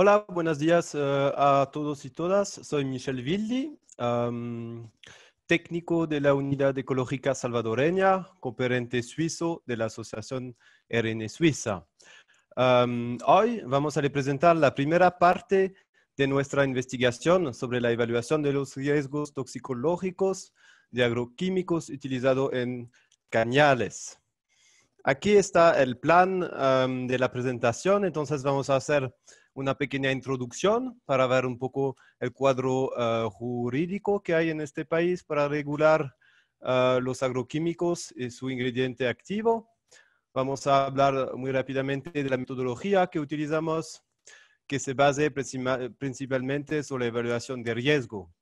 Hola, buenos días eh, a todos y todas. Soy Michel Vildi, técnico de la Unidad Ecológica Salvadoreña, cooperante suizo de la Asociación RN Suiza. hoy vamos a representar la primera parte de nuestra investigación sobre la evaluación de los riesgos toxicológicos de agroquímicos utilizados en cañales. Aquí está el plan de la presentación, entonces vamos a hacer una pequeña introducción para ver un poco el cuadro eh, jurídico que hay en este país para regular eh, los agroquímicos y su ingrediente activo. Vamos a hablar muy rápidamente de la metodología que utilizamos, que se base principalmente sobre la evaluación de riesgo,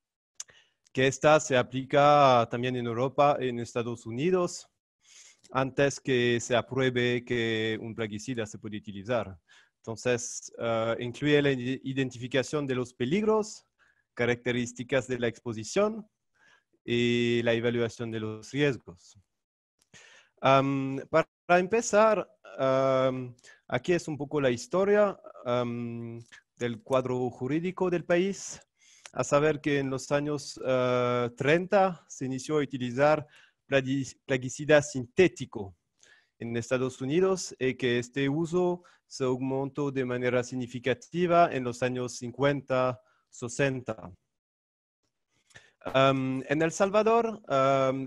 que esta se aplica también en Europa, en Estados Unidos, antes que se apruebe que un plaguicida se puede utilizar. Entonces, ah, incluye la identificación de los peligros, características de la exposición y la evaluación de los riesgos. para empezar, aquí es un poco la historia del cuadro jurídico del país. A saber que en los años 30 ah, se inició a utilizar plaguicida sintético en Estados Unidos y eh, que este uso se aumentó de manera significativa en los años 50, 60. en El Salvador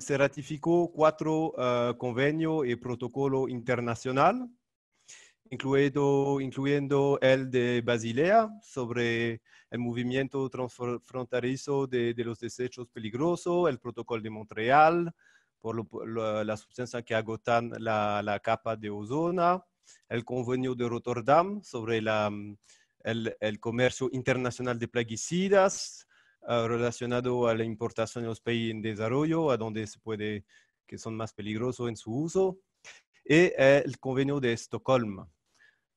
se ratificó cuatro ah, convenios y protocolos internacionales, incluyendo el de Basilea sobre el movimiento transfronterizo de, de los desechos peligrosos, el protocolo de Montreal, por lo, la sustancia que agotan la, capa de ozona, el convenio de Rotterdam sobre mm, el, comercio internacional de plaguicidas ah, relacionado a la importación de los países en desarrollo, a donde se puede, que son más peligrosos en su uso, y el convenio de Estocolmo,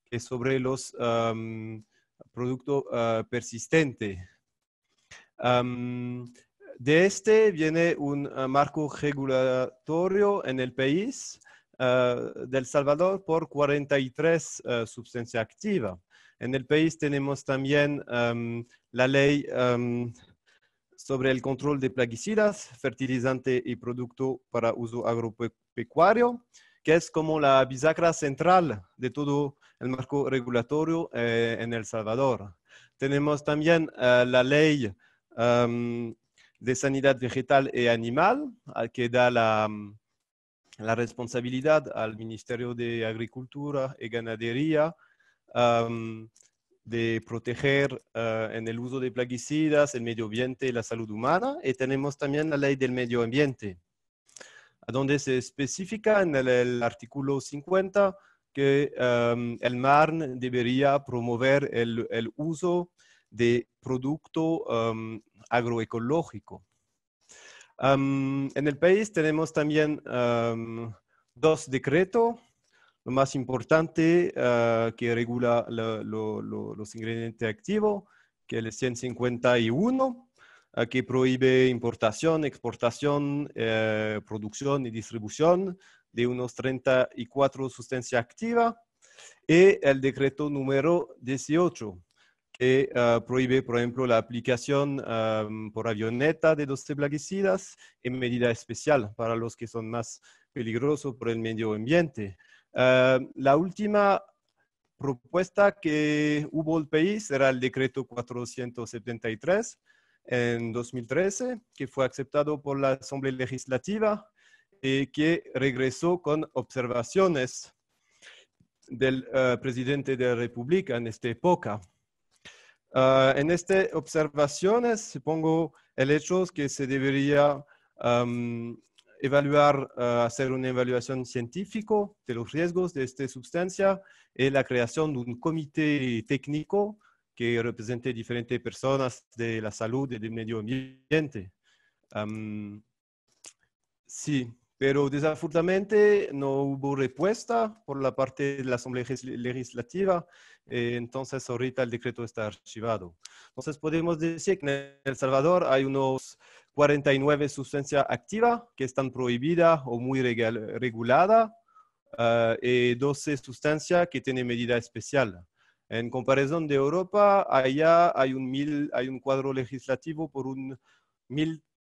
que es sobre los ah, mm, productos ah, persistentes. Mm, de este viene un ah, marco regulatorio en el país ah, del Salvador por 43 ah, sustancias activas. En el país tenemos también la ley sobre el control de plaguicidas, fertilizante y producto para uso agropecuario, que es como la bisagra central de todo el marco regulatorio eh, en El Salvador. Tenemos también la ley de sanidad vegetal y e animal, que da mm, la, responsabilidad al Ministerio de Agricultura y Ganadería de proteger eh, en el uso de plaguicidas el medio ambiente y la salud humana. Y tenemos también la ley del medio ambiente, donde se especifica en el, artículo 50 que el MARN debería promover el, el uso de producto agroecológico. en el país tenemos también dos decretos, lo más importante ah, que regula los ingredientes activos, que es el 151, ah, que prohíbe importación, exportación, eh, producción y distribución de unos 34 sustancias activas, y el decreto número 18 se ah, prohíbe, por ejemplo, la aplicación por avioneta de dos plaguicidas en medida especial para los que son más peligrosos por el medio ambiente. Ah, la última propuesta que hubo el país era el decreto 473 en 2013, que fue aceptado por la Asamblea Legislativa y eh, que regresó con observaciones del ah, presidente de la República en esta época. Ah, en estas observaciones, supongo el hecho que se debería evaluar, ah, hacer una evaluación científica de los riesgos de esta sustancia y eh, la creación de un comité técnico que represente diferentes personas de la salud y del medio ambiente. sí, pero desafortunadamente no hubo respuesta por la parte de la Asamblea Legislativa, eh, entonces ahorita el decreto está archivado. Entonces podemos decir que en El Salvador hay unos 49 sustancias activas que están prohibidas o muy reguladas y ah, 12 eh, sustancias que tienen medida especial. En comparación de Europa, allá hay un, mil, hay un cuadro legislativo por un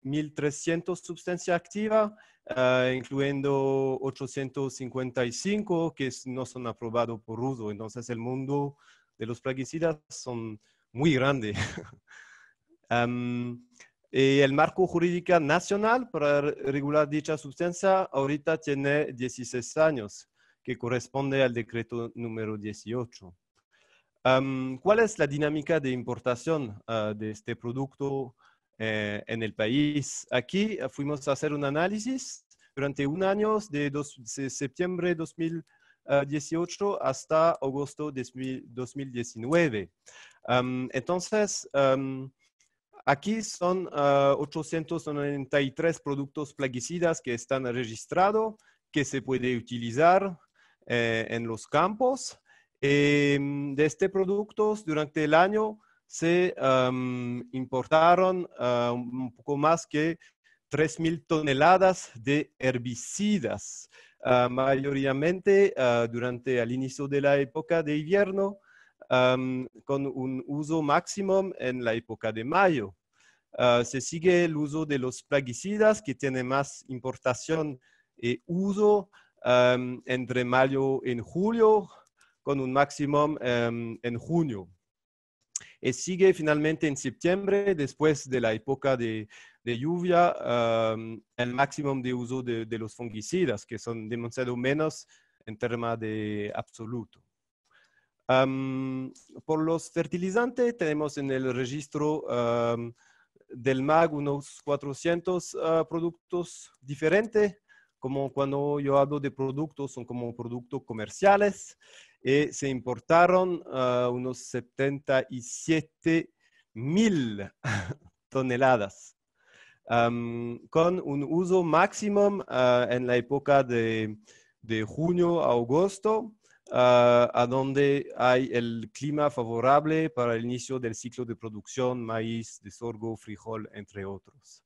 1.300 sustancias activas, ah, incluyendo 855 que no son aprobados por uso. Entonces el mundo de los plaguicidas son muy grande. y eh, el marco jurídico nacional para regular dicha sustancia ahorita tiene 16 años, que corresponde al decreto número 18. ¿Cuál es la dinámica de importación ah, de este producto? Eh, en el país. Aquí eh, fuimos a hacer un análisis durante un año de, septiembre de ah, 2018 hasta agosto de 2019. entonces, Aquí son 893 ah, productos plaguicidas que están registrados, que se puede utilizar eh, en los campos. Em, de este productos, durante el año, se importaron ah, un poco más que 3.000 toneladas de herbicidas, ah, mayoritariamente ah, durante el inicio de la época de invierno, con un uso máximo en la época de mayo. se sigue el uso de los plaguicidas, que tiene más importación y e uso entre mayo y julio, con un máximo en junio y eh, sigue finalmente en septiembre, después de la época de, lluvia, el máximo de uso de, los fungicidas, que son demasiado menos en términos de absoluto. por los fertilizantes, tenemos en el registro del MAG unos 400 ah, productos diferentes, como cuando yo hablo de productos, son como productos comerciales y eh, se importaron ah, unos 77 mil toneladas, con un uso máximo ah, en la época de, de junio a agosto, ah, a donde hay el clima favorable para el inicio del ciclo de producción, maíz, de sorgo, frijol, entre otros.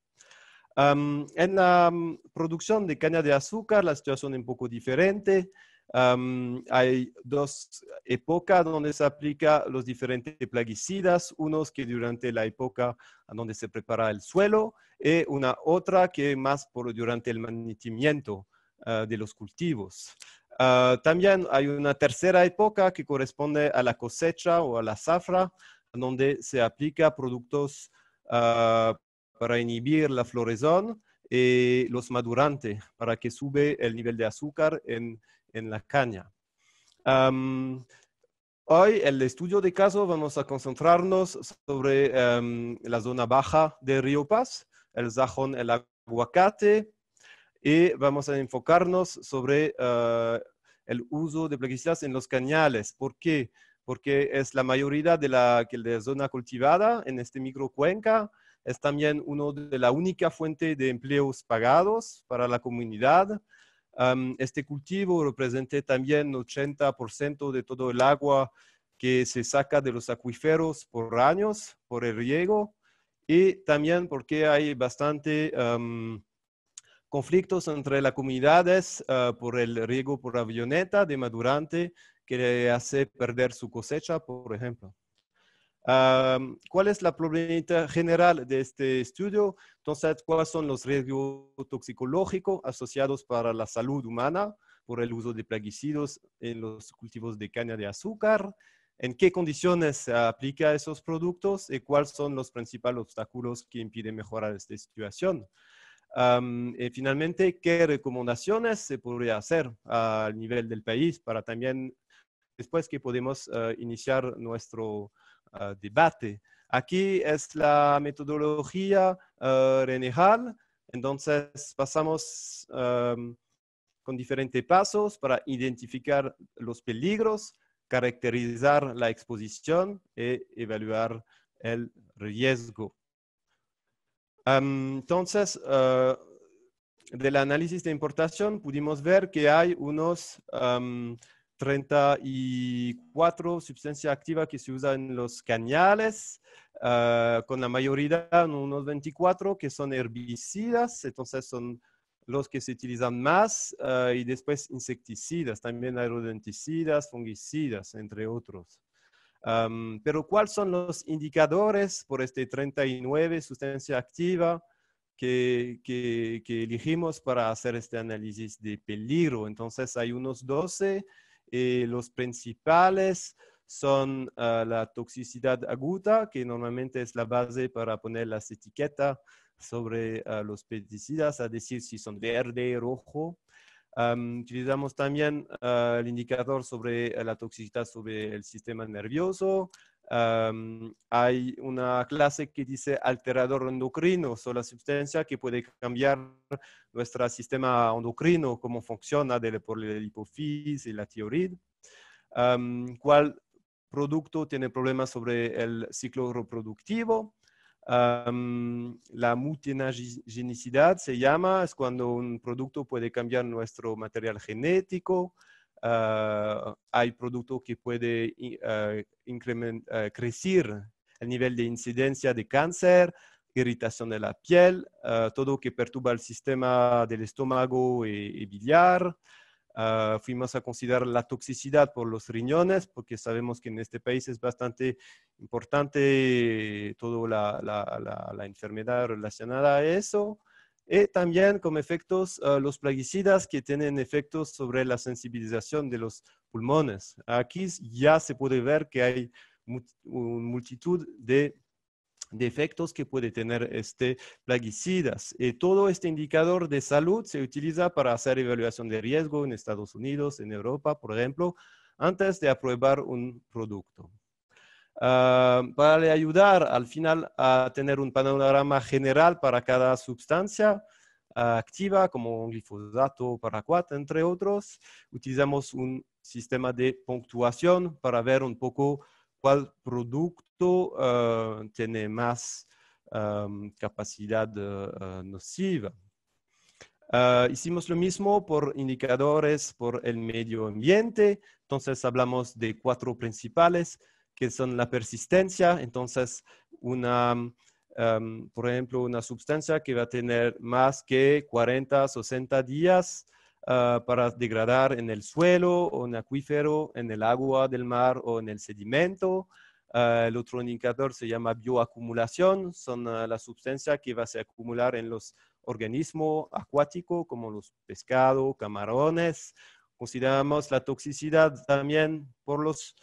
en la mm, producción de caña de azúcar, la situación es un poco diferente hay dos épocas donde se aplica los diferentes plaguicidas, unos que durante la época donde se prepara el suelo y eh, una otra que más por, durante el mantenimiento ah, de los cultivos. Ah, también hay una tercera época que corresponde a la cosecha o a la zafra, donde se aplica productos ah, para inhibir la florezón y eh, los madurantes para que sube el nivel de azúcar en en la caña. hoy, el estudio de caso, vamos a concentrarnos sobre la zona baja de Río Paz, el Zajón el aguacate, y vamos a enfocarnos sobre ah, el uso de plaguicidas en los cañales. ¿Por qué? Porque es la mayoría de la, zona cultivada en este microcuenca, es también una de la única fuente de empleos pagados para la comunidad, este cultivo representa también el 80% de todo el agua que se saca de los acuíferos por años, por el riego, y también porque hay bastante conflictos entre las comunidades ah, por el riego por avioneta de madurante que le hace perder su cosecha, por ejemplo. ¿Cuál es la problemática general de este estudio? Entonces, ¿cuáles son los riesgos toxicológicos asociados para la salud humana por el uso de plaguicidas en los cultivos de caña de azúcar? ¿En qué condiciones se aplica esos productos y cuáles son los principales obstáculos que impiden mejorar esta situación? y finalmente, ¿qué recomendaciones se podría hacer al nivel del país para también, después que podemos eh, iniciar nuestro eh, debate. Aquí es la metodología eh, renejal, entonces pasamos em, con diferentes pasos para identificar los peligros, caracterizar la exposición y e evaluar el riesgo. Em, entonces, eh, del análisis de importación pudimos ver que hay unos em, 34 sustancias activas que se usan en los cañales, ah, con la mayoría, unos 24, que son herbicidas, entonces son los que se utilizan más, ah, y después insecticidas, también aerodenticidas, fungicidas, entre otros. pero ¿cuáles son los indicadores por este 39 sustancia activa? Que, que, elegimos para hacer este análisis de peligro. Entonces hay unos 12 y los principales son ah, la toxicidad aguda, que normalmente es la base para poner las etiquetas sobre ah, los pesticidas, a decir si son verde, rojo. utilizamos también ah, el indicador sobre la toxicidad sobre el sistema nervioso, hay una clase que dice alterador endocrino, o la sustancia que puede cambiar nuestro sistema endocrino, cómo funciona por la hipófisis y la tiroid. ¿Cuál producto tiene problemas sobre el ciclo reproductivo? la mutagenicidad se llama, es cuando un producto puede cambiar nuestro material genético. Ah, hay productos que pueden ah, ah, crecer el nivel de incidencia de cáncer, irritación de la piel, todo que perturba el sistema del estómago y, biliar. fuimos a considerar la toxicidad por los riñones, porque sabemos que en este país es bastante importante toda la enfermedad relacionada a eso. Y eh, también como efectos ah, los plaguicidas que tienen efectos sobre la sensibilización de los pulmones. Aquí ya se puede ver que hay una multitud de de efectos que puede tener este plaguicidas. Y eh, todo este indicador de salud se utiliza para hacer evaluación de riesgo en Estados Unidos, en Europa, por ejemplo, antes de aprobar un producto para ah, ayudar al final a tener un panorama general para cada sustancia ah, activa, como glifosato, paraquat, entre otros. Utilizamos un sistema de puntuación para ver un poco cuál producto ah, tiene más capacidad nociva. hicimos lo mismo por indicadores por el medio ambiente. Entonces hablamos de cuatro principales que son la persistencia. Entonces, una, mm, em, por ejemplo, una sustancia que va a tener más que 40, 60 días eh, para degradar en el suelo o en acuífero, en el agua del mar o en el sedimento. Eh, el otro indicador se llama bioacumulación, son eh, las sustancias que va a acumular en los organismos acuáticos como los pescados, camarones. Consideramos la toxicidad también por los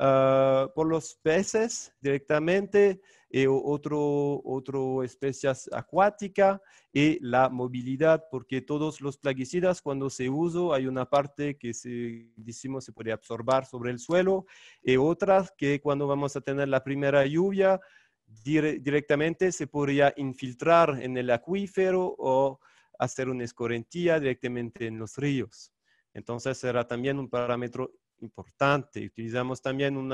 Ah, por los peces directamente y eh, otro, otro especies acuática y la movilidad, porque todos los plaguicidas cuando se uso hay una parte que se, decimos se puede absorber sobre el suelo y otras que cuando vamos a tener la primera lluvia directamente se podría infiltrar en el acuífero o hacer una escorrentía directamente en los ríos. Entonces será también un parámetro importante. Utilizamos también un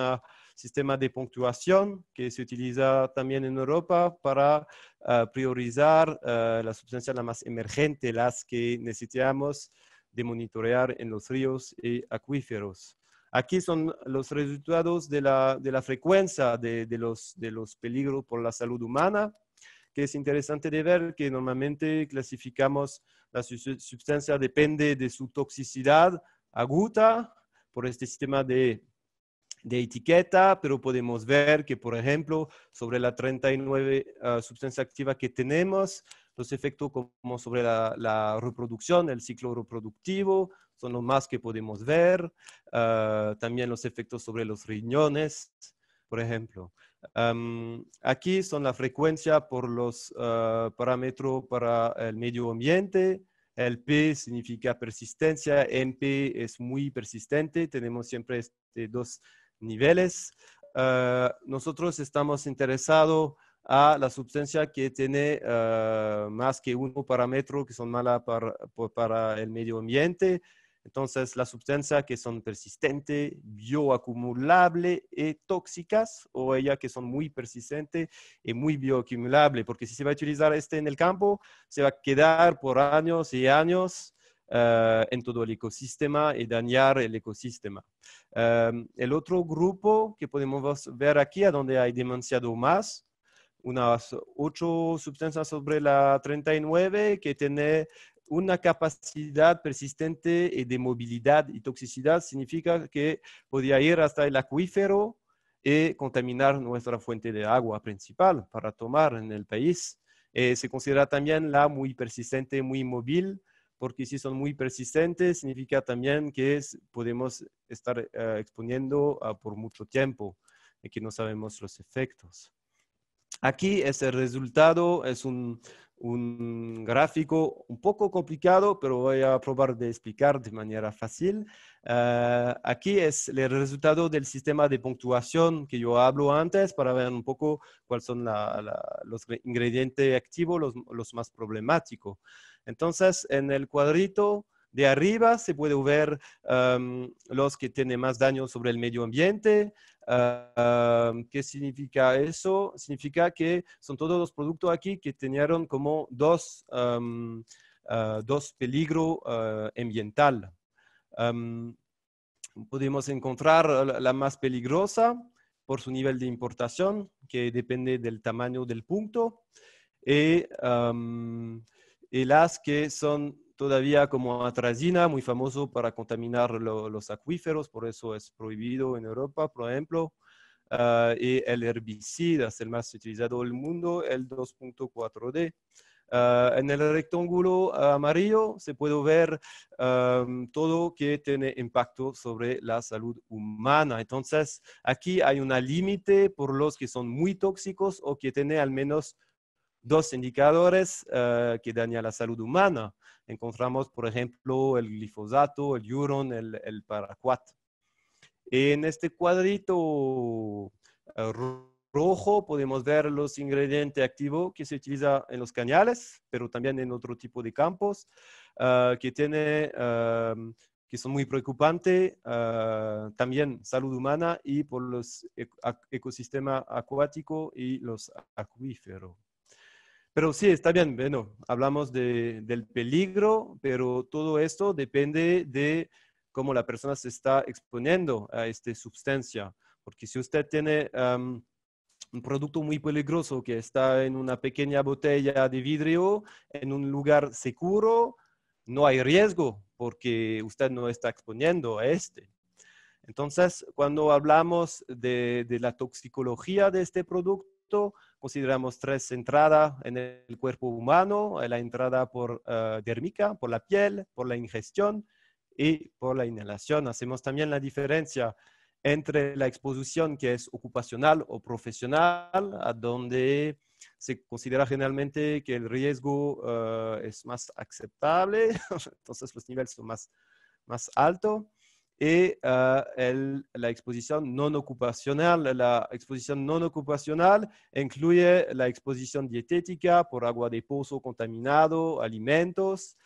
sistema de puntuación que se utiliza también en Europa para ah, priorizar ah, las sustancias más emergentes, las que necesitamos de monitorear en los ríos y acuíferos. Aquí son los resultados de la, frecuencia de, de, los, de los peligros por la salud humana, que es interesante de ver que normalmente clasificamos la sustancia depende de su toxicidad aguda, por este sistema de, de etiqueta, pero podemos ver que, por ejemplo, sobre la 39 ah, sustancia activa que tenemos, los efectos como sobre la, reproducción, el ciclo reproductivo, son los más que podemos ver. Ah, también los efectos sobre los riñones, por ejemplo. aquí son la frecuencia por los ah, parámetros para el medio ambiente, el P significa persistencia, MP es muy persistente, tenemos siempre estos dos niveles. Ah, nosotros estamos interesados a la sustancia que tiene ah, más que uno parámetro que son malas para el medio ambiente. Entonces, las sustancias que son persistentes, bioacumulables y eh, tóxicas, o ellas que son muy persistentes y eh, muy bioacumulables, porque si se va a utilizar este en el campo, se va a quedar por años y años eh, en todo el ecosistema y dañar el ecosistema. Em, el otro grupo que podemos ver aquí, a donde hay demasiado más, unas ocho sustancias sobre la 39 que tiene una capacidad persistente eh, de movilidad y toxicidad significa que podría ir hasta el acuífero y eh, contaminar nuestra fuente de agua principal para tomar en el país. Eh, se considera también la muy persistente, muy móvil, porque si son muy persistentes, significa también que podemos estar exponiendo ah, por mucho tiempo y que no sabemos los efectos. Aquí es este, el resultado es un, un gráfico un poco complicado, pero voy a probar de explicar de manera fácil. Eh, aquí es el resultado del sistema de puntuación que yo hablo antes para ver un poco cuáles son los ingredientes activos los, los más problemáticos. Entonces, en el cuadrito de arriba se puede ver los que tienen más daño sobre el medio ambiente. ¿Qué significa eso? Significa que son todos los productos aquí que tenían como dos, ah, dos peligros ah, ambiental. podemos encontrar la más peligrosa por su nivel de importación, que depende del tamaño del punto, y las que son todavía como atrazina, muy famoso para contaminar los acuíferos, por eso es prohibido en Europa, por ejemplo. Ah, y el herbicida es el más utilizado del mundo, el 2.4D. Ah, en el rectángulo amarillo se puede ver todo que tiene impacto sobre la salud humana. Entonces, aquí hay un límite por los que son muy tóxicos o que tienen al menos dos indicadores ah, que dañan la salud humana encontramos, por ejemplo, el glifosato, el uron, el, el paraquat. En este cuadrito eh, rojo podemos ver los ingredientes activos que se utiliza en los cañales, pero también en otro tipo de campos, eh, que, tiene, em, que son muy preocupantes, eh, también salud humana y por los ecosistema acuático y los acuíferos. Pero sí, está bien, bueno, hablamos del peligro, pero todo esto depende de cómo la persona se está exponiendo a esta sustancia. Porque si usted tiene un producto muy peligroso que está en una pequeña botella de vidrio, en un lugar seguro, no hay riesgo porque usted no está exponiendo a este. Entonces, cuando hablamos de la toxicología de este producto, consideramos tres entradas en el cuerpo humano, eh, la entrada por eh, dermica, por la piel, por la ingestión y por la inhalación. Hacemos también la diferencia entre la exposición que es ocupacional o profesional, a donde se considera generalmente que el riesgo eh, es más aceptable, entonces los niveles son más, más altos y eh, la exposición no ocupacional. La exposición no ocupacional incluye la exposición dietética por agua de pozo contaminado, alimentos,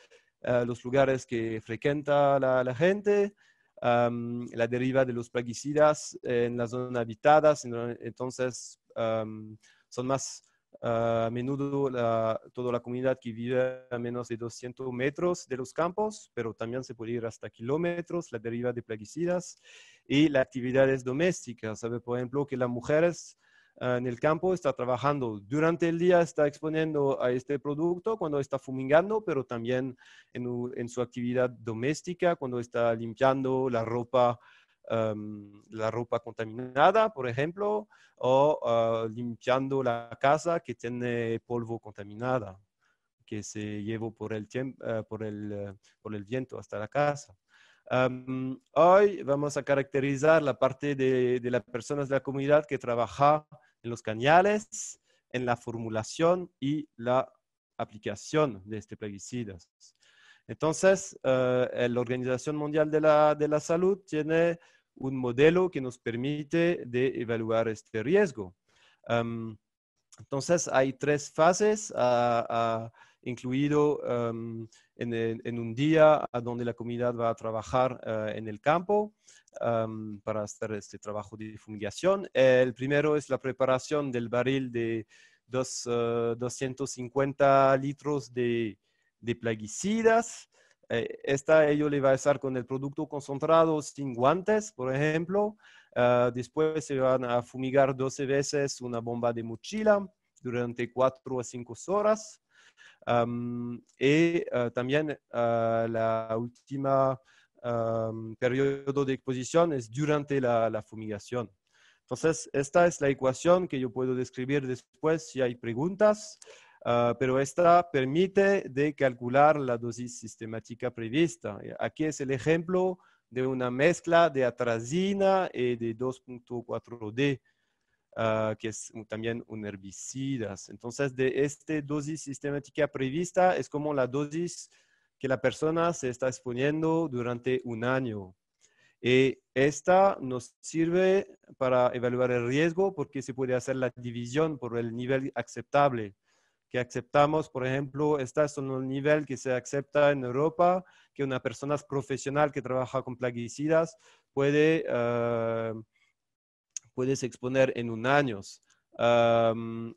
eh, los lugares que frecuenta la, gente, la deriva de los plaguicidas en las zonas habitadas. Entonces, son más a menudo toda la comunidad que vive a menos de 200 metros de los campos, pero también se puede ir hasta kilómetros, la deriva de plaguicidas y las actividades domésticas. Sabe, por ejemplo, que las mujeres ah, en el campo están trabajando durante el día, está exponiendo a este producto cuando está fumigando, pero también en, en su actividad doméstica, cuando está limpiando la ropa Em, la ropa contaminada, por ejemplo, o ah, limpiando la casa que tiene polvo contaminado, que se llevó por el, eh, eh, por el, viento hasta la casa. Em, hoy vamos a caracterizar la parte de, las personas de la comunidad que trabaja en los cañales, en la formulación y la aplicación de este plaguicidas. Entonces, eh, la Organización Mundial de la Salud tiene un modelo que nos permite de evaluar este riesgo. entonces, hay tres fases, incluidas ah, ah, incluido en, un día donde la comunidad va a trabajar ah, en el campo para hacer este trabajo de fumigación. El primero es la preparación del barril de dos, 250 litros de plaguicidas. Eh, esta ello le va a estar con el producto concentrado sin guantes, por ejemplo. Ah, después se van a fumigar 12 veces una bomba de mochila durante 4 o 5 horas. y ah, también ah, la última periodo de exposición es durante la fumigación. Entonces, esta es la ecuación que yo puedo describir después si hay preguntas. Ah, pero esta permite de calcular la dosis sistemática prevista. Eh, aquí es el ejemplo de una mezcla de atrazina y eh, de 2.4D, ah, que es también un herbicida. Entonces, de esta dosis sistemática prevista es como la dosis que la persona se está exponiendo durante un año. Y eh, esta nos sirve para evaluar el riesgo porque se puede hacer la división por el nivel aceptable que aceptamos, por ejemplo, este es un nivel que se acepta en Europa, que una persona profesional que trabaja con plaguicidas puede, eh, puedes exponer en un año.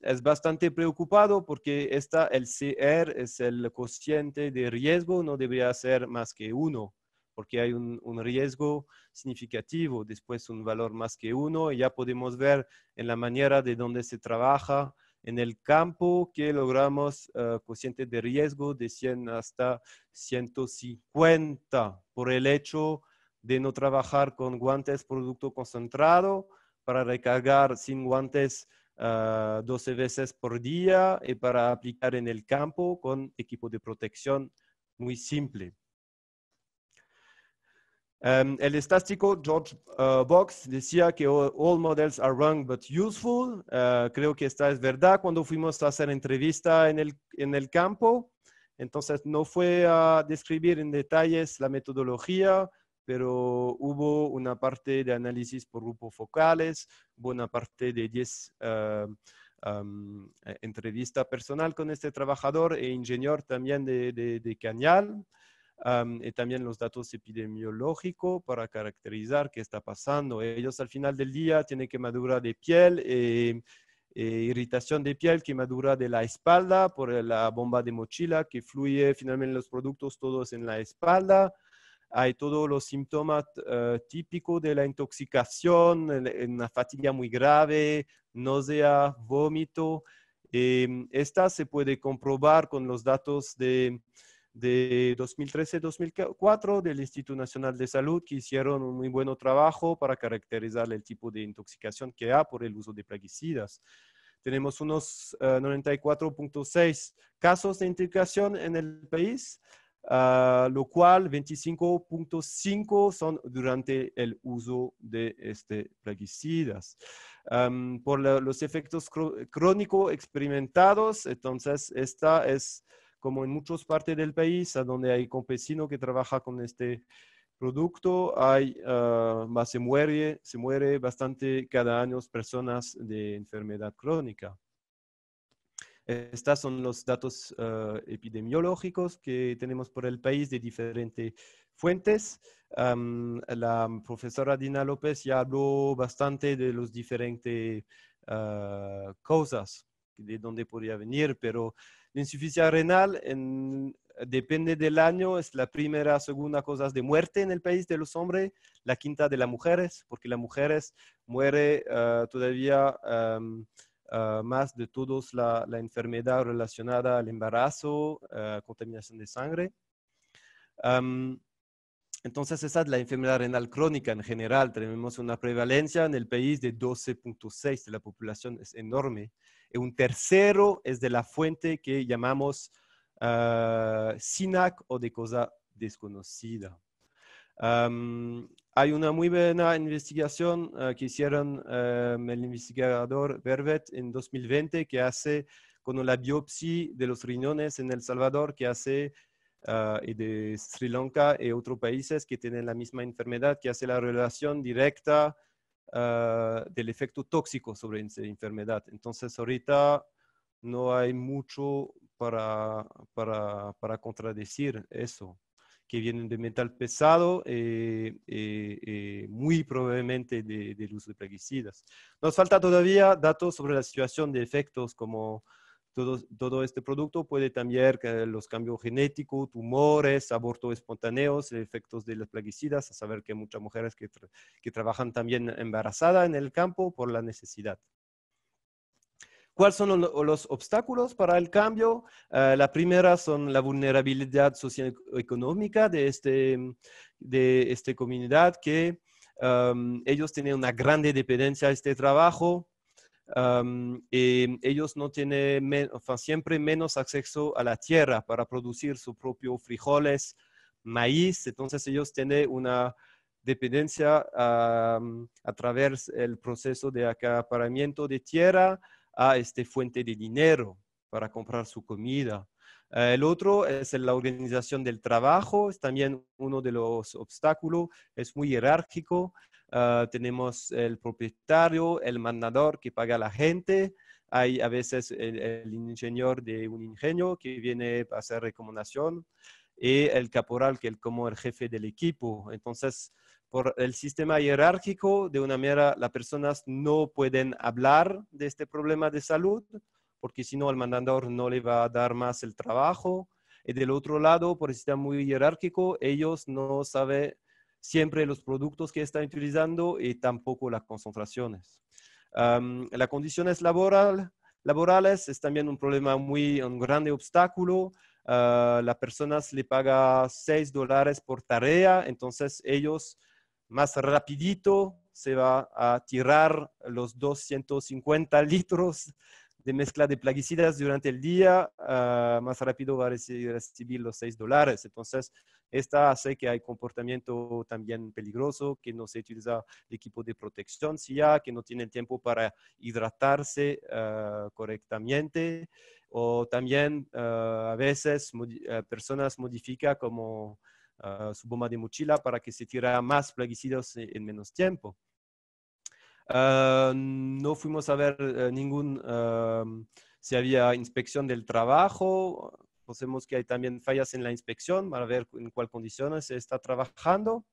es bastante preocupado porque está el CR es el cociente de riesgo, no debería ser más que uno, porque hay un, un, riesgo significativo, después un valor más que uno, y ya podemos ver en la manera de donde se trabaja en el campo que logramos eh, cociente de riesgo de 100 hasta 150 por el hecho de no trabajar con guantes producto concentrado para recargar sin guantes 12 eh, veces por día y para aplicar en el campo con equipo de protección muy simple. Em, el estástico George eh, Box decía que all, models are wrong but useful. Eh, creo que esta es verdad cuando fuimos a hacer entrevista en el, campo. Entonces no fue a describir en detalles la metodología, pero hubo una parte de análisis por grupos focales, hubo una parte de 10 entrevistas eh, em, entrevista personal con este trabajador e ingeniero también de, de, de Cañal y eh, también los datos epidemiológicos para caracterizar qué está pasando. Ellos al final del día tienen quemadura de piel, eh, eh, irritación de piel, quemadura de la espalda por la bomba de mochila que fluye finalmente los productos todos en la espalda hay todos los síntomas ah, típicos de la intoxicación, una fatiga muy grave, náusea, vómito. Em, esta se puede comprobar con los datos de de 2013-2004 del Instituto Nacional de Salud que hicieron un muy buen trabajo para caracterizar el tipo de intoxicación que hay por el uso de plaguicidas. Tenemos unos 94.6 eh, casos de intoxicación en el país, ah, lo cual 25.5 son durante el uso de este plaguicidas. por los efectos crónicos experimentados, entonces esta es como en muchas partes del país, a donde hay campesinos que trabajan con este producto, hay ah, se muere, se muere bastante cada año personas de enfermedad crónica. Estos son los datos ah, epidemiológicos que tenemos por el país de diferentes fuentes. la profesora Dina López ya habló bastante de las diferentes cosas, ah, causas de dónde podría venir, pero la insuficiencia renal depende del año, es la primera, segunda cosa de muerte en el país de los hombres, la quinta de las mujeres, porque las mujeres mueren ah, todavía ah, más de todos la, enfermedad relacionada al embarazo, ah, contaminación de sangre. entonces, esa es la enfermedad renal crónica en general. Tenemos una prevalencia en el país de 12.6 de la población, es enorme. Eh, un tercero es de la fuente que llamamos SINAC ah, o de cosa desconocida. hay una muy buena investigación ah, que hicieron el investigador Vervet en 2020 que hace con la biopsia de los riñones en El Salvador que hace ah, de Sri Lanka y otros países que tienen la misma enfermedad, que hace la relación directa Ah, del efecto tóxico sobre esa enfermedad. Entonces, ahorita no hay mucho para, para, contradecir eso, que vienen de metal pesado y eh, eh, eh, muy probablemente del de uso de plaguicidas. Nos falta todavía datos sobre la situación de efectos como todo, este producto puede también los cambios genéticos, tumores, abortos espontáneos, efectos de las plaguicidas, a saber que muchas mujeres que, trabajan también embarazadas en el campo por la necesidad. ¿Cuáles son los obstáculos para el cambio? Ah, la primera son la vulnerabilidad socioeconómica de, este, esta comunidad, que ellos tienen una gran dependencia a este trabajo, Em, ellos no tienen siempre menos acceso a la tierra para producir sus propios frijoles, maíz, entonces ellos tienen una dependencia a través del proceso de acaparamiento de tierra a esta fuente de dinero para comprar su comida. Eh, el otro es la organización del trabajo, es también uno de los obstáculos, es muy jerárquico, Ah, tenemos el propietario, el mandador que paga a la gente. Hay a veces el, ingeniero de un ingenio que viene a hacer recomendación y el caporal que es como el jefe del equipo. Entonces, por el sistema jerárquico, de una manera, las personas no pueden hablar de este problema de salud, porque si no, el mandador no le va a dar más el trabajo. Y del otro lado, por el sistema muy jerárquico, ellos no saben siempre los productos que están utilizando y tampoco las concentraciones. las condiciones laborales es también un problema muy, un grande obstáculo. Ah, la persona personas le paga 6 dólares por tarea, entonces ellos más rapidito se va a tirar los 250 litros de mezcla de plaguicidas durante el día, ah, más rápido va a recibir, recibir los 6 dólares. Entonces, esta hace que hay comportamiento también peligroso, que no se utiliza el equipo de protección, si ya que no tienen tiempo para hidratarse ah, correctamente o también ah, a veces ah, personas modifican como su bomba de mochila para que se tira más plaguicidas e-, en menos tiempo. no fuimos a ver eh, ningún si había inspección del trabajo Reconocemos que hay también fallas en la inspección para ver en cuáles condiciones se está trabajando.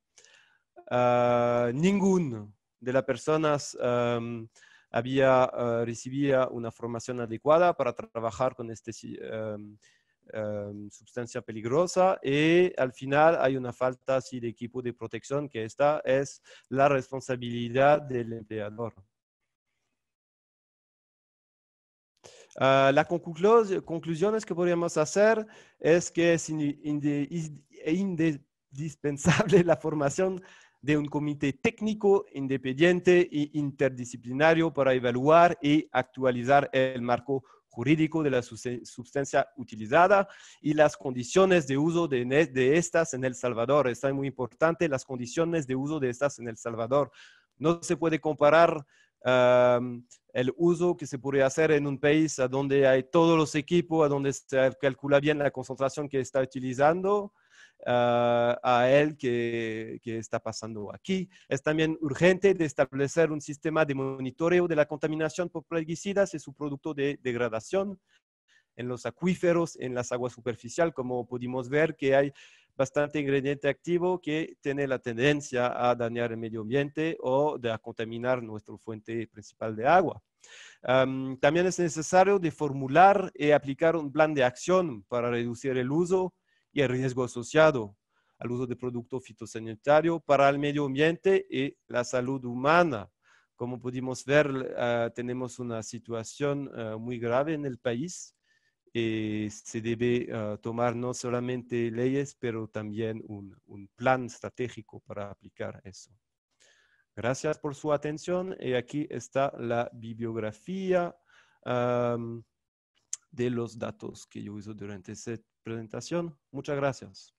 Ah, ninguna de las personas había ah, recibía una formación adecuada para trabajar con esta sustancia peligrosa y al final hay una falta así, de equipo de protección que esta es la responsabilidad del empleador. Las ah, la conclusiones que podríamos hacer es que es e indispensable la formación de un comité técnico independiente e interdisciplinario para evaluar y actualizar el marco jurídico de la sustancia utilizada y las condiciones de uso de, de estas en El Salvador. Está muy importante las condiciones de uso de estas en El Salvador. No se puede comparar el uso que se puede hacer en un país donde hay todos los equipos, donde se calcula bien la concentración que está utilizando, ah, a él que, está pasando aquí. Es también urgente establecer un sistema de monitoreo de la contaminación por plaguicidas y su producto de degradación en los acuíferos, en las aguas superficiales, como pudimos ver que hay bastante ingrediente activo que tiene la tendencia a dañar el medio ambiente o de a contaminar nuestra fuente principal de agua. también es necesario de formular y aplicar un plan de acción para reducir el uso y el riesgo asociado al uso de productos fitosanitarios para el medio ambiente y la salud humana. Como pudimos ver, eh, tenemos una situación eh, muy grave en el país eh, se debe ah, tomar no solamente leyes, pero también un, plan estratégico para aplicar eso. Gracias por su atención y eh, aquí está la bibliografía de los datos que yo uso durante esta presentación. Muchas gracias.